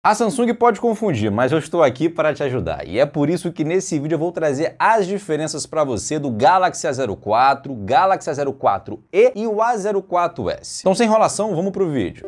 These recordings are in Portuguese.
A Samsung pode confundir, mas eu estou aqui para te ajudar. E é por isso que nesse vídeo eu vou trazer as diferenças para você do Galaxy A04, Galaxy A04e e o A04s. Então sem enrolação, vamos pro vídeo.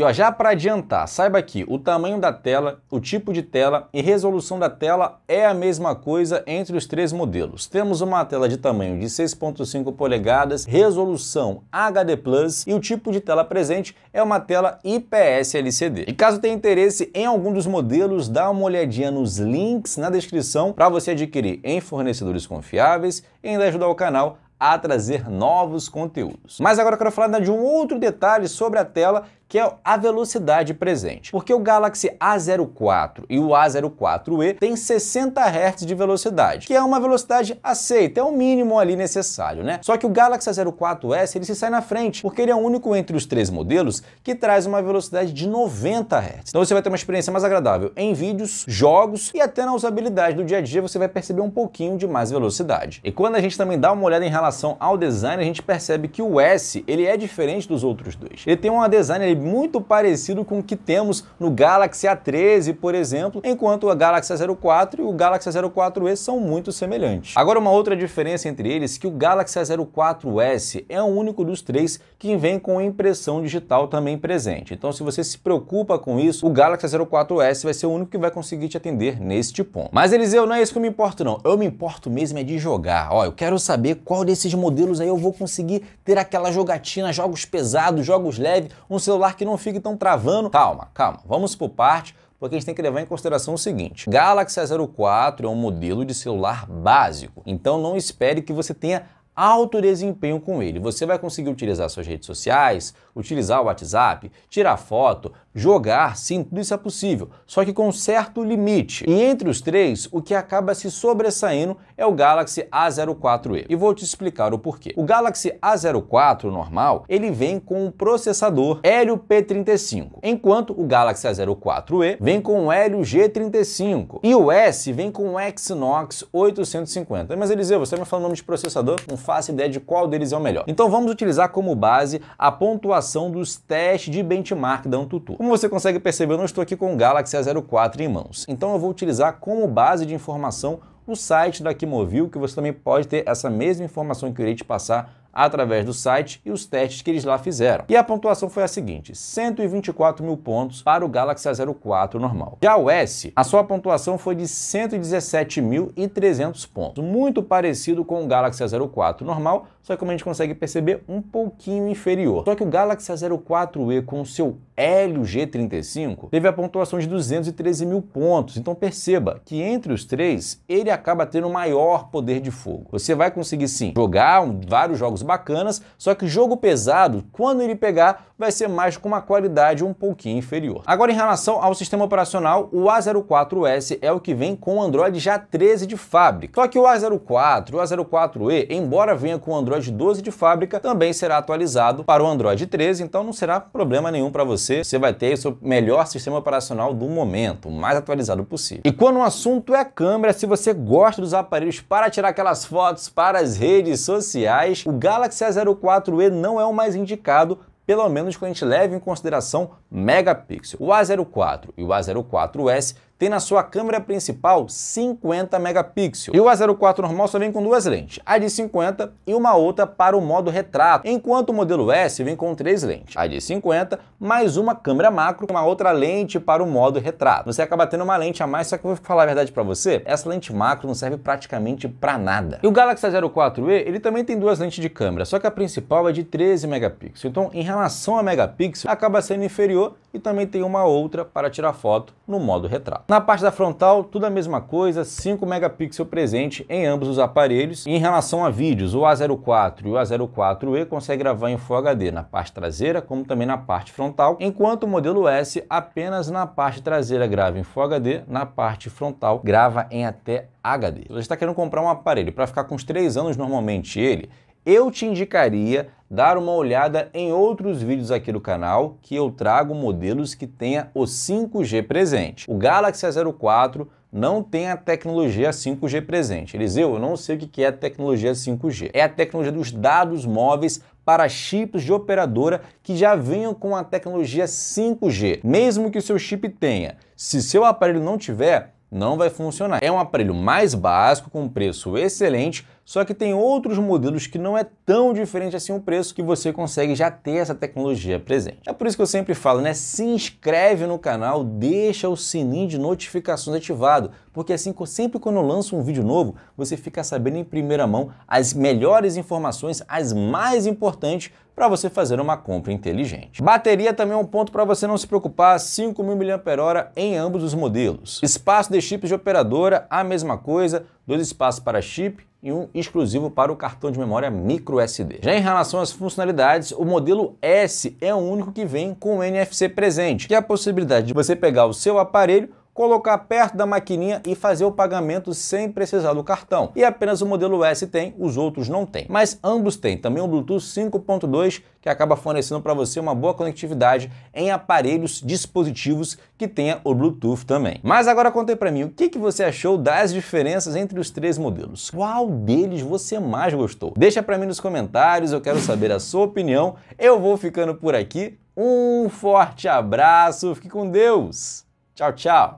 E ó, já para adiantar, saiba que o tamanho da tela, o tipo de tela e resolução da tela é a mesma coisa entre os três modelos. Temos uma tela de tamanho de 6.5 polegadas, resolução HD+, e o tipo de tela presente é uma tela IPS LCD. E caso tenha interesse em algum dos modelos, dá uma olhadinha nos links na descrição para você adquirir em fornecedores confiáveis e ainda ajudar o canal a trazer novos conteúdos. Mas agora eu quero falar de um outro detalhe sobre a tela que é a velocidade presente. Porque o Galaxy A04 e o A04e têm 60 Hz de velocidade, que é uma velocidade aceita, é o mínimo ali necessário, né? Só que o Galaxy A04s ele se sai na frente, porque ele é o único entre os três modelos que traz uma velocidade de 90 Hz. Então você vai ter uma experiência mais agradável em vídeos, jogos e até na usabilidade do dia a dia você vai perceber um pouquinho de mais velocidade. E quando a gente também dá uma olhada em relação ao design, a gente percebe que o S ele é diferente dos outros dois. Ele tem um design muito parecido com o que temos no Galaxy A13, por exemplo, enquanto o Galaxy A04 e o Galaxy A04e são muito semelhantes. Agora uma outra diferença entre eles é que o Galaxy A04s é o único dos três que vem com impressão digital também presente. Então se você se preocupa com isso, o Galaxy A04s vai ser o único que vai conseguir te atender neste ponto. Mas Eliseu, não é isso que eu me importo não, eu me importo mesmo é de jogar. Ó, eu quero saber qual desses modelos aí eu vou conseguir ter aquela jogatina, jogos pesados, jogos leves, um celular celular que não fique tão travando. Calma, calma, vamos por parte porque a gente tem que levar em consideração o seguinte: Galaxy A04 é um modelo de celular básico, então não espere que você tenha alto desempenho com ele. Você vai conseguir utilizar suas redes sociais, utilizar o WhatsApp, tirar foto, Jogar, sim, tudo isso é possível, só que com um certo limite. E entre os três, o que acaba se sobressaindo é o Galaxy A04e. E vou te explicar o porquê. O Galaxy A04 normal, ele vem com o processador Helio P35, enquanto o Galaxy A04e vem com o Helio G35 e o S vem com o Exynos 850. Mas Eliseu, você me falando nome de processador, não faço ideia de qual deles é o melhor. Então vamos utilizar como base a pontuação dos testes de benchmark da Antutu. Como você consegue perceber, eu não estou aqui com o Galaxy A04 em mãos. Então eu vou utilizar como base de informação o site da Kimovil, que você também pode ter essa mesma informação que eu irei te passar através do site e os testes que eles lá fizeram. E a pontuação foi a seguinte, 124 mil pontos para o Galaxy A04 normal. Já o S, a sua pontuação foi de 117.300 pontos, muito parecido com o Galaxy A04 normal, só que como a gente consegue perceber, um pouquinho inferior. Só que o Galaxy A04e com o seu Hélio G35 teve a pontuação de 213 mil pontos, então perceba que entre os três ele acaba tendo maior poder de fogo. Você vai conseguir sim jogar vários jogos bacanas, só que jogo pesado, quando ele pegar, vai ser mais com uma qualidade um pouquinho inferior. Agora em relação ao sistema operacional, o A04s é o que vem com o Android já 13 de fábrica. Só que o A04, o A04e, embora venha com o Android Android 12 de fábrica também será atualizado para o Android 13, então não será problema nenhum para você. Você vai ter o seu melhor sistema operacional do momento, o mais atualizado possível. E quando o assunto é câmera, se você gosta dos aparelhos para tirar aquelas fotos para as redes sociais, o Galaxy A04e não é o mais indicado pelo menos quando a gente leva em consideração megapixel. O A04 e o A04S tem na sua câmera principal 50 megapixels. E o A04 normal só vem com duas lentes, a de 50 e uma outra para o modo retrato, enquanto o modelo S vem com três lentes, a de 50 mais uma câmera macro e uma outra lente para o modo retrato. Você acaba tendo uma lente a mais, só que eu vou falar a verdade para você, essa lente macro não serve praticamente para nada. E o Galaxy A04e, ele também tem duas lentes de câmera, só que a principal é de 13 megapixels. Então, em relação a megapixel, acaba sendo inferior e também tem uma outra para tirar foto no modo retrato. Na parte da frontal, tudo a mesma coisa, 5 megapixels presente em ambos os aparelhos. E em relação a vídeos, o A04 e o A04e consegue gravar em Full HD na parte traseira, como também na parte frontal, enquanto o modelo S apenas na parte traseira grava em Full HD, na parte frontal grava em até HD. Se você está querendo comprar um aparelho para ficar com uns 3 anos normalmente ele, eu te indicaria dar uma olhada em outros vídeos aqui do canal que eu trago modelos que tenha o 5G presente. O Galaxy A04 não tem a tecnologia 5G presente. Eliseu, eu não sei o que é a tecnologia 5G. É a tecnologia dos dados móveis para chips de operadora que já venham com a tecnologia 5G. Mesmo que o seu chip tenha, se seu aparelho não tiver, não vai funcionar. É um aparelho mais básico, com preço excelente, só que tem outros modelos que não é tão diferente assim o preço que você consegue já ter essa tecnologia presente. É por isso que eu sempre falo, né? Se inscreve no canal, deixa o sininho de notificações ativado, porque assim, sempre quando eu lanço um vídeo novo, você fica sabendo em primeira mão as melhores informações, as mais importantes para você fazer uma compra inteligente. Bateria também é um ponto para você não se preocupar, 5.000 mAh em ambos os modelos. Espaço de chips de operadora, a mesma coisa, dois espaços para chip e um exclusivo para o cartão de memória micro SD. Já em relação às funcionalidades, o modelo S é o único que vem com o NFC presente, que é a possibilidade de você pegar o seu aparelho colocar perto da maquininha e fazer o pagamento sem precisar do cartão. E apenas o modelo S tem, os outros não tem. Mas ambos têm, também o Bluetooth 5.2 que acaba fornecendo para você uma boa conectividade em aparelhos, dispositivos que tenha o Bluetooth também. Mas agora contei para mim, o que, que você achou das diferenças entre os três modelos? Qual deles você mais gostou? Deixa para mim nos comentários, eu quero saber a sua opinião. Eu vou ficando por aqui. Um forte abraço, fique com Deus. Tchau, tchau.